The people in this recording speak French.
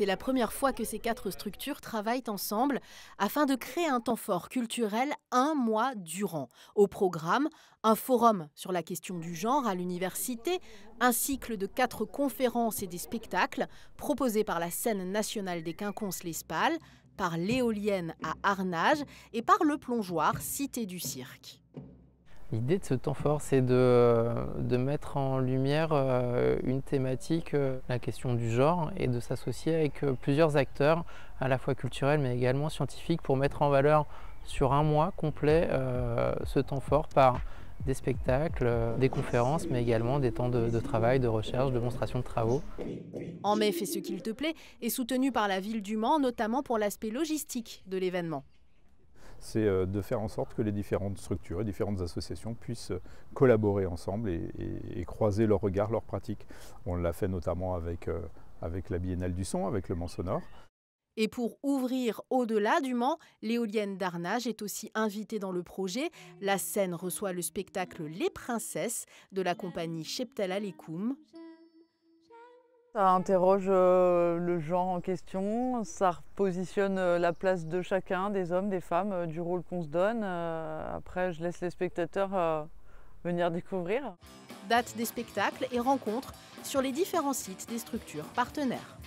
C'est la première fois que ces quatre structures travaillent ensemble afin de créer un temps fort culturel un mois durant. Au programme, un forum sur la question du genre à l'université, un cycle de quatre conférences et des spectacles proposés par la scène nationale des quinconces l'Espal, par l'éolienne à Arnage et par le plongeoir Cité du Cirque. L'idée de ce temps fort, c'est de, mettre en lumière euh, une thématique, euh, la question du genre, et de s'associer avec euh, plusieurs acteurs, à la fois culturels mais également scientifiques, pour mettre en valeur sur un mois complet ce temps fort par des spectacles, des conférences, mais également des temps de, travail, de recherche, de démonstration de travaux. En mai, fais ce qu'il te plaît est soutenu par la ville du Mans, notamment pour l'aspect logistique de l'événement c'est euh, de faire en sorte que les différentes structures et différentes associations puissent euh, collaborer ensemble et, croiser leurs regards, leurs pratiques. On l'a fait notamment euh, avec, la Biennale du son, avec le Mans Sonore. Et pour ouvrir au-delà du Mans, l'éolienne d'Arnage est aussi invitée dans le projet. La scène reçoit le spectacle Les Princesses de la compagnie Cheptel Alekoum ça interroge euh, le genre en question, ça repositionne euh, la place de chacun, des hommes, des femmes, euh, du rôle qu'on se donne. Après, je laisse les spectateurs venir découvrir. Date des spectacles et rencontres sur les différents sites des structures partenaires.